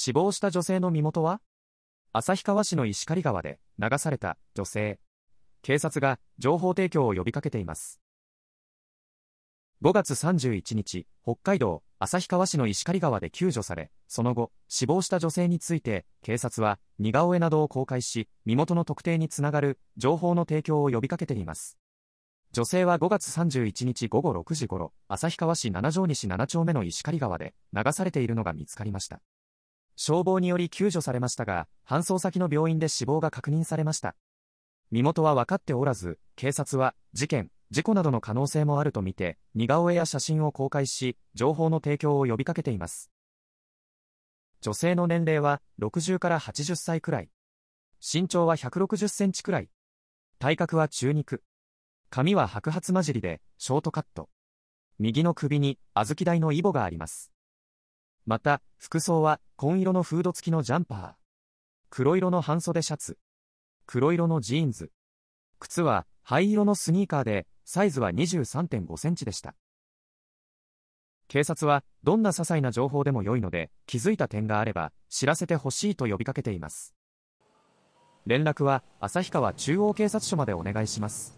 死亡した女性の身元は旭川市の石狩川で流された女性。警察が情報提供を呼びかけています。5月31日、北海道旭川市の石狩川で救助され、その後、死亡した女性について、警察は似顔絵などを公開し、身元の特定につながる情報の提供を呼びかけています。女性は5月31日午後6時頃、旭川市七条西7丁目の石狩川で流されているのが見つかりました。消防により救助されましたが、搬送先の病院で死亡が確認されました。身元は分かっておらず、警察は、事件、事故などの可能性もあるとみて、似顔絵や写真を公開し、情報の提供を呼びかけています。女性の年齢は60から80歳くらい。身長は160センチくらい。体格は中肉。髪は白髪混じりで、ショートカット。右の首に、小豆大のイボがあります。また、服装は紺色のフード付きのジャンパー。黒色の半袖シャツ。黒色のジーンズ。靴は灰色のスニーカーで、サイズは23.5センチでした。警察は、どんな些細な情報でも良いので、気づいた点があれば、知らせてほしいと呼びかけています。連絡は、旭川中央警察署までお願いします。